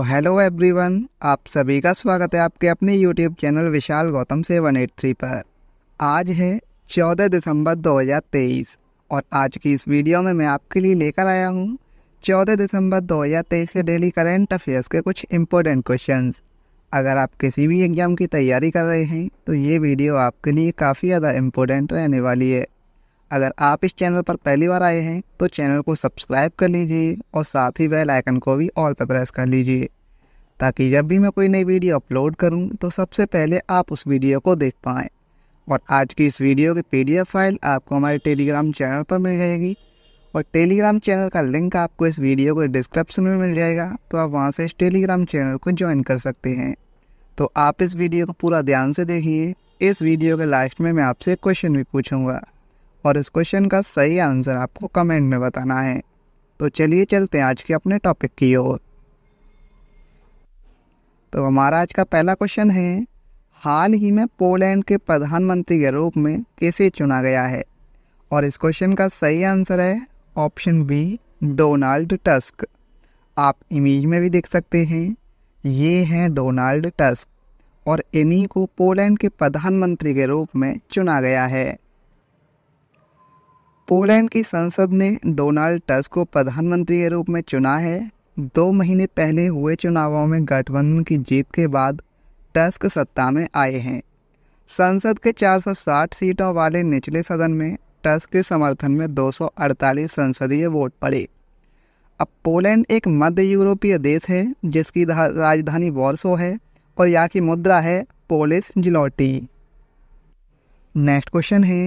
तो hello everyone आप सभी का स्वागत है आपके अपने YouTube channel Vishal Gautam seven eight three पर आज है चौदह दिसंबर दो हजार तेईस और आज की इस वीडियो में मैं आपके लिए लेकर आया हूँ चौदह दिसंबर दो हज़ार तेईस के डेली करेंट अफेयर्स के कुछ इम्पोर्टेंट क्वेश्चन अगर आप किसी भी एग्ज़ाम की तैयारी कर रहे हैं तो ये वीडियो आपके लिए काफ़ी ज़्यादा इम्पोर्टेंट रहने वाली है अगर आप इस चैनल पर पहली बार आए हैं तो चैनल को सब्सक्राइब कर लीजिए और साथ ही बेल आइकन को भी ऑल पर प्रेस कर लीजिए ताकि जब भी मैं कोई नई वीडियो अपलोड करूं तो सबसे पहले आप उस वीडियो को देख पाएँ और आज की इस वीडियो की पी फाइल आपको हमारे टेलीग्राम चैनल पर मिल जाएगी और टेलीग्राम चैनल का लिंक आपको इस वीडियो के डिस्क्रिप्शन में मिल जाएगा तो आप वहाँ से इस टेलीग्राम चैनल को ज्वाइन कर सकते हैं तो आप इस वीडियो को पूरा ध्यान से देखिए इस वीडियो के लास्ट में मैं आपसे क्वेश्चन भी पूछूंगा और इस क्वेश्चन का सही आंसर आपको कमेंट में बताना है तो चलिए चलते हैं आज के अपने टॉपिक की ओर तो हमारा आज का पहला क्वेश्चन है हाल ही में पोलैंड के प्रधानमंत्री के रूप में कैसे चुना गया है और इस क्वेश्चन का सही आंसर है ऑप्शन बी डोनाल्ड टस्क आप इमेज में भी देख सकते हैं ये हैं डोनाल्ड टस्क और इन्हीं को पोलैंड के प्रधानमंत्री के रूप में चुना गया है पोलैंड की संसद ने डोनाल्ड टस्क को प्रधानमंत्री के रूप में चुना है दो महीने पहले हुए चुनावों में गठबंधन की जीत के बाद टस्क सत्ता में आए हैं संसद के 460 सीटों वाले निचले सदन में टस्क के समर्थन में 248 संसदीय वोट पड़े अब पोलैंड एक मध्य यूरोपीय देश है जिसकी राजधानी वॉर्सो है और यहाँ की मुद्रा है पोलिस जिलोटी नेक्स्ट क्वेश्चन है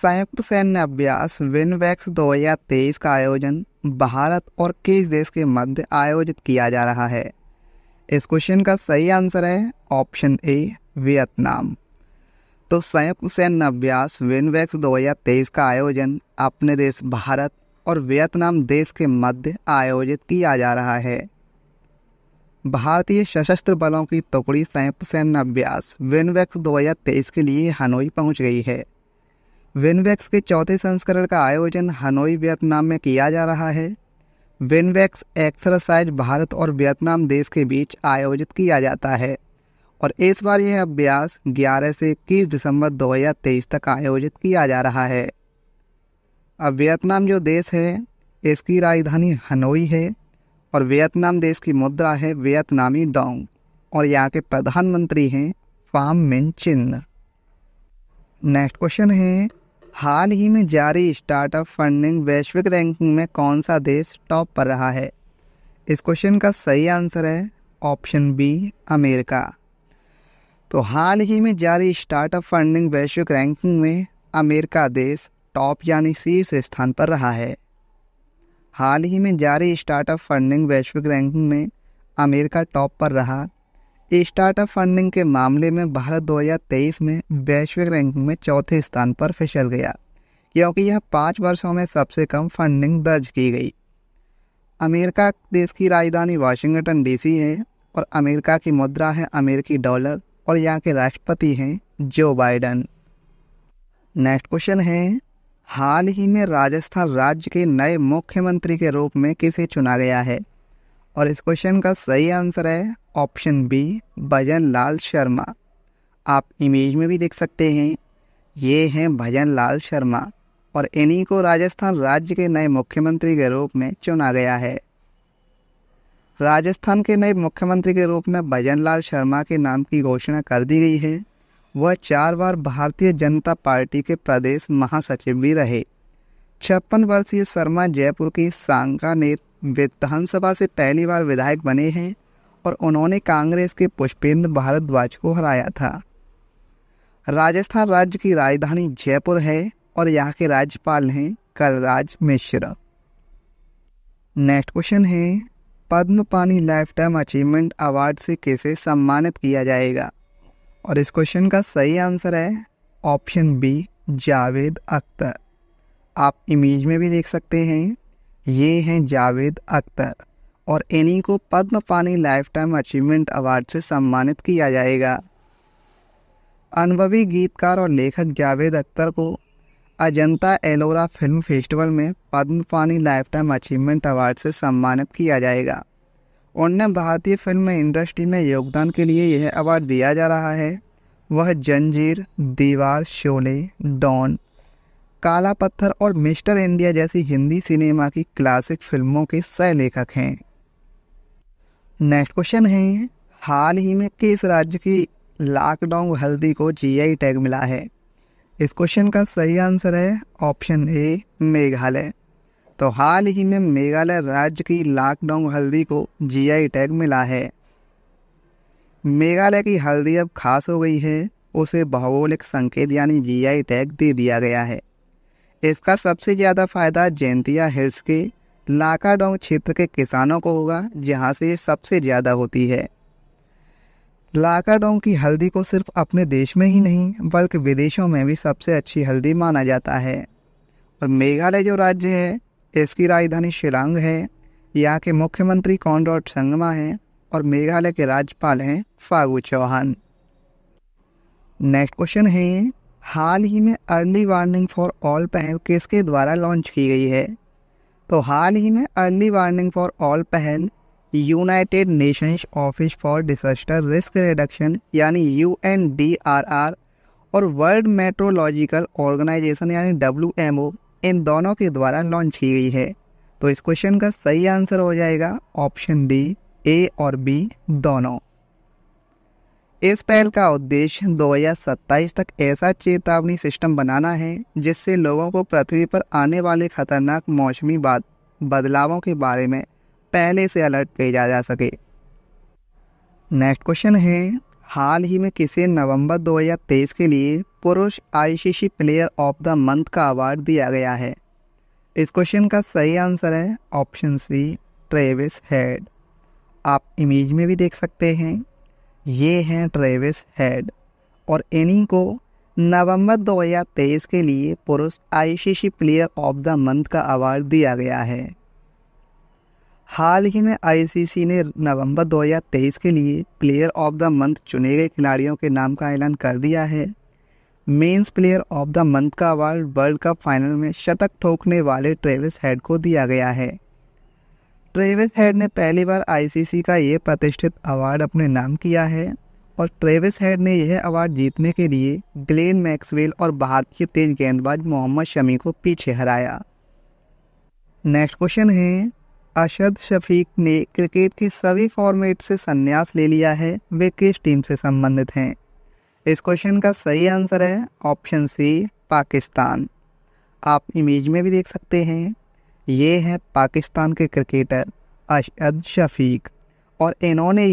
संयुक्त सैन्य अभ्यास विनवैक्स तेईस का आयोजन भारत और किस देश के मध्य आयोजित किया जा रहा है इस क्वेश्चन का सही आंसर है ऑप्शन ए वियतनाम तो संयुक्त सैन्य अभ्यास विनवैक्स तेईस का आयोजन अपने देश भारत और वियतनाम देश के मध्य आयोजित किया जा रहा है भारतीय सशस्त्र बलों की टुकड़ी संयुक्त सैन्य अभ्यास विनवैक्स तेईस के लिए हनोई पहुंच गई है विनवैक्स के चौथे संस्करण का आयोजन हनोई वियतनाम में किया जा रहा है विनवैक्स एक्सरसाइज भारत और वियतनाम देश के बीच आयोजित किया जाता है और इस बार यह अभ्यास 11 से 21 दिसंबर 2023 तक आयोजित किया जा रहा है अब वियतनाम जो देश है इसकी राजधानी हनोई है और वियतनाम देश की मुद्रा है वियतनामी डोंग और यहाँ के प्रधानमंत्री हैं फाम मिन चिन्ह नेक्स्ट क्वेश्चन है हाल ही में जारी स्टार्टअप फंडिंग वैश्विक रैंकिंग में कौन सा देश टॉप पर रहा है इस क्वेश्चन का सही आंसर है ऑप्शन बी अमेरिका तो हाल ही में जारी स्टार्टअप फंडिंग वैश्विक रैंकिंग में अमेरिका देश टॉप यानी शीर्ष स्थान पर रहा है हाल ही में जारी स्टार्टअप फंडिंग वैश्विक रैंकिंग में अमेरिका टॉप पर रहा स्टार्टअप फंडिंग के मामले में भारत दो में वैश्विक रैंकिंग में चौथे स्थान पर फिसल गया क्योंकि यह पाँच वर्षों में सबसे कम फंडिंग दर्ज की गई अमेरिका देश की राजधानी वाशिंगटन डीसी है और अमेरिका की मुद्रा है अमेरिकी डॉलर और यहाँ के राष्ट्रपति हैं जो बाइडन नेक्स्ट क्वेश्चन है हाल ही में राजस्थान राज्य के नए मुख्यमंत्री के रूप में किसे चुना गया है और इस क्वेश्चन का सही आंसर है ऑप्शन बी भजन लाल शर्मा आप इमेज में भी देख सकते हैं ये हैं भजन लाल शर्मा और इन्हीं को राजस्थान राज्य के नए मुख्यमंत्री के रूप में चुना गया है राजस्थान के नए मुख्यमंत्री के रूप में भजन लाल शर्मा के नाम की घोषणा कर दी गई है वह चार बार भारतीय जनता पार्टी के प्रदेश महासचिव भी रहे छप्पन वर्षीय शर्मा जयपुर की सांगानेर विधानसभा से पहली बार विधायक बने हैं पर उन्होंने कांग्रेस के पुष्पेंद्र भारद्वाज को हराया था राजस्थान राज्य की राजधानी जयपुर है और यहाँ के राज्यपाल हैं कलराज मिश्रा नेक्स्ट क्वेश्चन है पद्म पानी लाइफ टाइम अचीवमेंट अवार्ड से किसे सम्मानित किया जाएगा और इस क्वेश्चन का सही आंसर है ऑप्शन बी जावेद अख्तर आप इमेज में भी देख सकते हैं ये हैं जावेद अख्तर और इन्हीं को पद्म पानी लाइफ टाइम अचीवमेंट अवार्ड से सम्मानित किया जाएगा अनुभवी गीतकार और लेखक जावेद अख्तर को अजंता एलोरा फिल्म फेस्टिवल में पद्म पानी लाइफ टाइम अचीवमेंट अवार्ड से सम्मानित किया जाएगा उन्हें भारतीय फिल्म इंडस्ट्री में योगदान के लिए यह अवार्ड दिया जा रहा है वह जंजीर दीवार शोले डॉन काला पत्थर और मिस्टर इंडिया जैसी हिंदी सिनेमा की क्लासिक फिल्मों के सह लेखक हैं नेक्स्ट क्वेश्चन है हाल ही में किस राज्य की लॉकडाउन हल्दी को जीआई टैग मिला है इस क्वेश्चन का सही आंसर है ऑप्शन ए मेघालय तो हाल ही में मेघालय राज्य की लॉकडाउन हल्दी को जीआई टैग मिला है मेघालय की हल्दी अब खास हो गई है उसे भौगोलिक संकेत यानी जीआई टैग दे दिया गया है इसका सबसे ज़्यादा फ़ायदा जैंतिया हिल्स के लाकाडोंग क्षेत्र के किसानों को होगा जहाँ से ये सबसे ज़्यादा होती है लाकाडोंग की हल्दी को सिर्फ अपने देश में ही नहीं बल्कि विदेशों में भी सबसे अच्छी हल्दी माना जाता है और मेघालय जो राज्य है इसकी राजधानी शिलांग है यहाँ के मुख्यमंत्री कॉन्डॉट संगमा हैं और मेघालय के राज्यपाल हैं फागू चौहान नेक्स्ट क्वेश्चन है हाल ही में अर्ली वार्निंग फॉर ऑल पहल किसके द्वारा लॉन्च की गई है तो हाल ही में अर्ली वार्निंग फॉर ऑल पहल United Nations Office for Disaster Risk Reduction यानी यू और वर्ल्ड मेट्रोलॉजिकल ऑर्गेनाइजेशन यानी डब्ल्यू इन दोनों के द्वारा लॉन्च की गई है तो इस क्वेश्चन का सही आंसर हो जाएगा ऑप्शन डी ए और बी दोनों इस पहल का उद्देश्य 2027 तक ऐसा चेतावनी सिस्टम बनाना है जिससे लोगों को पृथ्वी पर आने वाले खतरनाक मौसमी बाद बदलावों के बारे में पहले से अलर्ट भेजा जा सके नेक्स्ट क्वेश्चन है हाल ही में किसे नवंबर 2023 के लिए पुरुष ICC player of the month का अवार्ड दिया गया है इस क्वेश्चन का सही आंसर है ऑप्शन सी ट्रेविस हेड आप इमेज में भी देख सकते हैं ये हैं ट्रेविस हेड और इन्हीं को नवंबर 2023 के लिए पुरुष ICC player of the month का अवार्ड दिया गया है हाल ही में आईसीसी ने नवंबर 2023 के लिए प्लेयर ऑफ द मंथ चुने गए खिलाड़ियों के नाम का ऐलान कर दिया है men's player of the month का अवार्ड वर्ल्ड कप फाइनल में शतक ठोकने वाले ट्रेविस हेड को दिया गया है ट्रेविस हेड ने पहली बार आईसीसी का ये प्रतिष्ठित अवार्ड अपने नाम किया है और ट्रेविस हेड ने यह अवार्ड जीतने के लिए ग्लेन मैक्सवेल और भारतीय तेज गेंदबाज मोहम्मद शमी को पीछे हराया नेक्स्ट क्वेश्चन है अशद शफीक ने क्रिकेट के सभी फॉर्मेट से संन्यास ले लिया है वे किस टीम से संबंधित हैं इस क्वेश्चन का सही आंसर है ऑप्शन सी पाकिस्तान आप इमेज में भी देख सकते हैं ये हैं पाकिस्तान के क्रिकेटर अशद शफीक और इन्होंने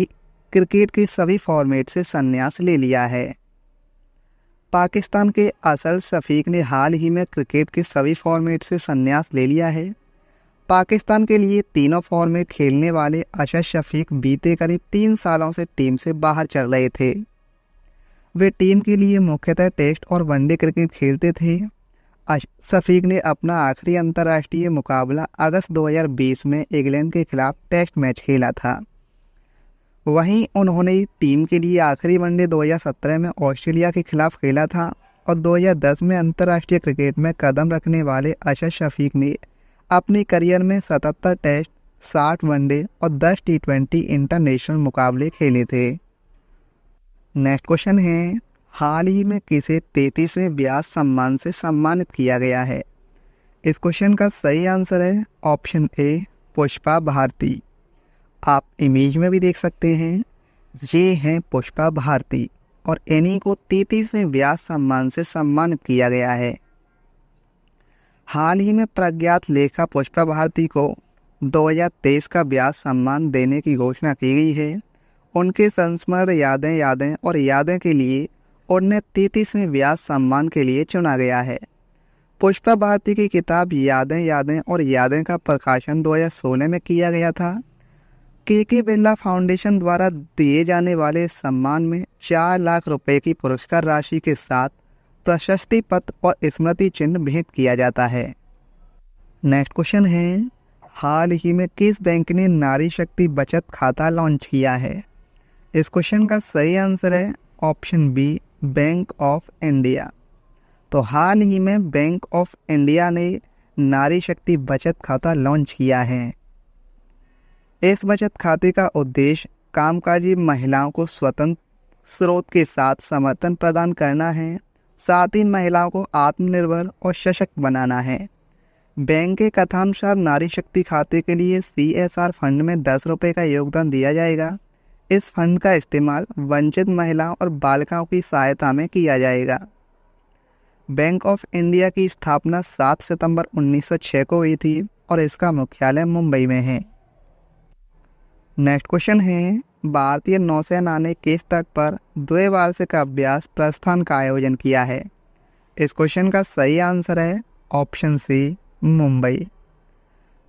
क्रिकेट के सभी फॉर्मेट से संन्यास ले लिया है पाकिस्तान के असल शफीक ने हाल ही में क्रिकेट के सभी फॉर्मेट से संन्यास ले लिया है पाकिस्तान के लिए तीनों फॉर्मेट खेलने वाले अशद शफीक बीते करीब तीन सालों से टीम से बाहर चल रहे थे वे टीम के लिए मुख्यतः टेस्ट और वनडे क्रिकेट खेलते थे शफीक ने अपना आखिरी अंतर्राष्ट्रीय मुकाबला अगस्त 2020 में इंग्लैंड के खिलाफ टेस्ट मैच खेला था वहीं उन्होंने टीम के लिए आखिरी वनडे 2017 में ऑस्ट्रेलिया के खिलाफ खेला था और 2010 में अंतर्राष्ट्रीय क्रिकेट में कदम रखने वाले अशद शफीक ने अपने करियर में 77 टेस्ट 60 वनडे और 10 टी इंटरनेशनल मुकाबले खेले थे नेक्स्ट क्वेश्चन है हाल ही में किसे तैतीसवें ब्यास सम्मान से सम्मानित किया गया है इस क्वेश्चन का सही आंसर है ऑप्शन ए पुष्पा भारती आप इमेज में भी देख सकते हैं ये हैं पुष्पा भारती और इन्हीं को तैतीसवें व्यास सम्मान से सम्मानित किया गया है हाल ही में प्रज्ञात लेखा पुष्पा भारती को 2023 का व्यास सम्मान देने की घोषणा की गई है उनके संस्मरण यादें यादें और यादें के लिए और उन्हें तैतीसवें व्यास सम्मान के लिए चुना गया है पुष्पा भारती की किताब यादें यादें और यादें का प्रकाशन दो हजार सोलह में किया गया था के के बिरला फाउंडेशन द्वारा दिए जाने वाले सम्मान में चार लाख रुपए की पुरस्कार राशि के साथ प्रशस्ति पत्र और स्मृति चिन्ह भेंट किया जाता है नेक्स्ट क्वेश्चन है हाल ही में किस बैंक ने नारी शक्ति बचत खाता लॉन्च किया है इस क्वेश्चन का सही आंसर है option B bank of India तो हाल ही में बैंक ऑफ इंडिया ने नारी शक्ति बचत खाता लॉन्च किया है इस बचत खाते का उद्देश्य कामकाजी महिलाओं को स्वतंत्र स्रोत के साथ समर्थन प्रदान करना है साथ ही महिलाओं को आत्मनिर्भर और सशक्त बनाना है बैंक के कथानुसार नारी शक्ति खाते के लिए सी एस आर फंड में दस रुपये का योगदान दिया जाएगा इस फंड का इस्तेमाल वंचित महिलाओं और बालिकाओं की सहायता में किया जाएगा बैंक ऑफ इंडिया की स्थापना 7 सितंबर 1906 को हुई थी और इसका मुख्यालय मुंबई में है नेक्स्ट क्वेश्चन है भारतीय नौसेना ने किस तट पर द्विवार्षिक का अभ्यास प्रस्थान का आयोजन किया है इस क्वेश्चन का सही आंसर है ऑप्शन सी मुंबई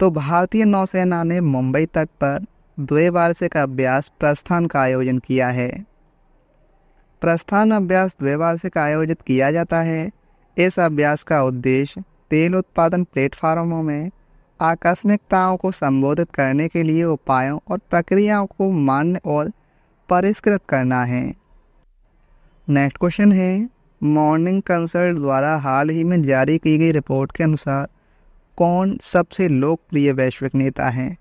तो भारतीय नौसेना ने मुंबई तट पर द्वैवार्षिक अभ्यास प्रस्थान का आयोजन किया है प्रस्थान अभ्यास द्वैवार्षिक आयोजित किया जाता है इस अभ्यास का उद्देश्य तेल उत्पादन प्लेटफार्मों में आकस्मिकताओं को संबोधित करने के लिए उपायों और प्रक्रियाओं को मान्य और परिष्कृत करना है नेक्स्ट क्वेश्चन है मॉर्निंग कंसल्ट द्वारा हाल ही में जारी की गई रिपोर्ट के अनुसार कौन सबसे लोकप्रिय वैश्विक नेता हैं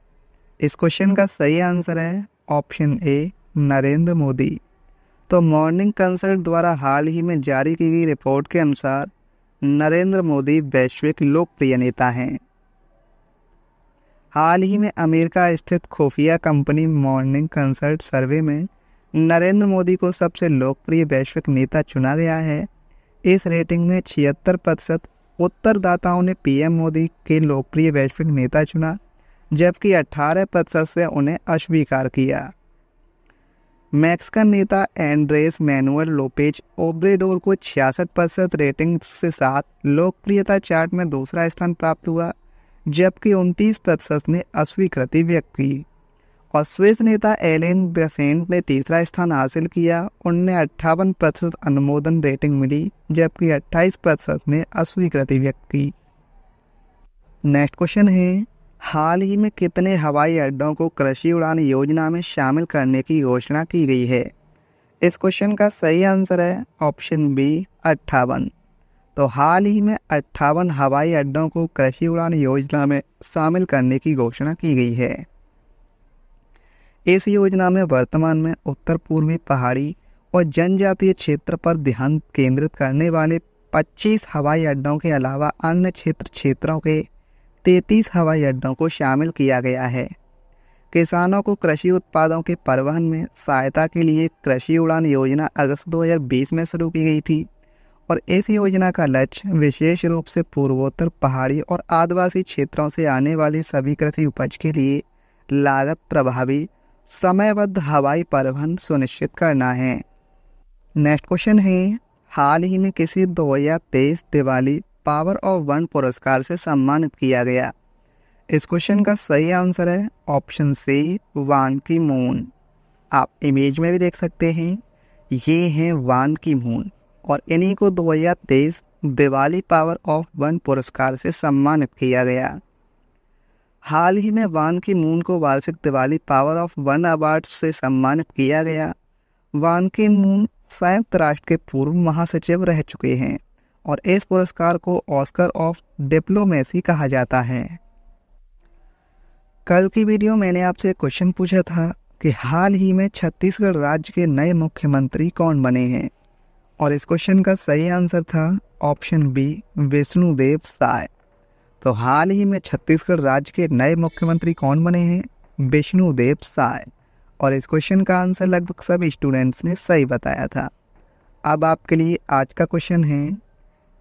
इस क्वेश्चन का सही आंसर है ऑप्शन ए नरेंद्र मोदी तो मॉर्निंग कंसल्ट द्वारा हाल ही में जारी की गई रिपोर्ट के अनुसार नरेंद्र मोदी वैश्विक लोकप्रिय नेता हैं हाल ही में अमेरिका स्थित खुफिया कंपनी मॉर्निंग कंसल्ट सर्वे में नरेंद्र मोदी को सबसे लोकप्रिय वैश्विक नेता चुना गया है इस रेटिंग में छिहत्तर प्रतिशत उत्तरदाताओं ने पीएम मोदी के लोकप्रिय वैश्विक नेता चुना जबकि 18 प्रतिशत से उन्हें अस्वीकार किया मैक्सिकन नेता एंड्रेस मैनुअल लोपेज ओब्रेडोर को छियासठ प्रतिशत रेटिंग के साथ लोकप्रियता चार्ट में दूसरा स्थान प्राप्त हुआ जबकि उनतीस प्रतिशत ने अस्वीकृति व्यक्त की और स्विस नेता एलेन बेसेंट ने तीसरा स्थान हासिल किया उनने अट्ठावन प्रतिशत अनुमोदन रेटिंग मिली जबकि अट्ठाईस प्रतिशत ने अस्वीकृति व्यक्त की नेक्स्ट क्वेश्चन है हाल ही में कितने हवाई अड्डों को कृषि उड़ान योजना में शामिल करने की घोषणा की गई है इस क्वेश्चन का सही आंसर है ऑप्शन बी अट्ठावन तो हाल ही में अट्ठावन हवाई अड्डों को कृषि उड़ान योजना में शामिल करने की घोषणा की गई है इस योजना में वर्तमान में उत्तर पूर्वी पहाड़ी और जनजातीय क्षेत्र पर ध्यान केंद्रित करने वाले 25 हवाई अड्डों के अलावा अन्य क्षेत्र क्षेत्रों के तैतीस हवाई अड्डों को शामिल किया गया है किसानों को कृषि उत्पादों के परिवहन में सहायता के लिए कृषि उड़ान योजना अगस्त 2020 में शुरू की गई थी और इस योजना का लक्ष्य विशेष रूप से पूर्वोत्तर पहाड़ी और आदिवासी क्षेत्रों से आने वाली सभी कृषि उपज के लिए लागत प्रभावी समयबद्ध हवाई परिवहन सुनिश्चित करना है नेक्स्ट क्वेश्चन है हाल ही में किसी दो हजार तेईस दिवाली पावर ऑफ वन पुरस्कार से सम्मानित किया गया इस क्वेश्चन का सही आंसर है ऑप्शन सी वान की मून आप इमेज में भी देख सकते हैं ये हैं वान की मून और इन्हीं को दो हजार तेईस दिवाली पावर ऑफ वन पुरस्कार से सम्मानित किया गया हाल ही में वान की मून को वार्षिक Diwali power of one award से सम्मानित किया गया वान की मून संयुक्त राष्ट्र के पूर्व महासचिव रह चुके हैं और इस पुरस्कार को ऑस्कर ऑफ डिप्लोमेसी कहा जाता है कल की वीडियो मैंने आपसे क्वेश्चन पूछा था कि हाल ही में छत्तीसगढ़ राज्य के नए मुख्यमंत्री कौन बने हैं और इस क्वेश्चन का सही आंसर था ऑप्शन बी विष्णुदेव साय तो हाल ही में छत्तीसगढ़ राज्य के नए मुख्यमंत्री कौन बने हैं विष्णुदेव साय और इस क्वेश्चन का आंसर लगभग सभी स्टूडेंट्स ने सही बताया था अब आपके लिए आज का क्वेश्चन है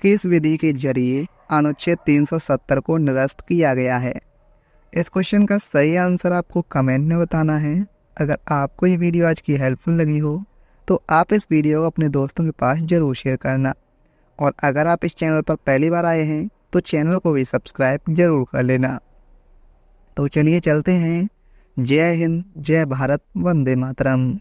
किस विधि के जरिए अनुच्छेद 370 को निरस्त किया गया है इस क्वेश्चन का सही आंसर आपको कमेंट में बताना है अगर आपको ये वीडियो आज की हेल्पफुल लगी हो तो आप इस वीडियो को अपने दोस्तों के पास ज़रूर शेयर करना और अगर आप इस चैनल पर पहली बार आए हैं तो चैनल को भी सब्सक्राइब जरूर कर लेना तो चलिए चलते हैं जय हिंद जय भारत वंदे मातरम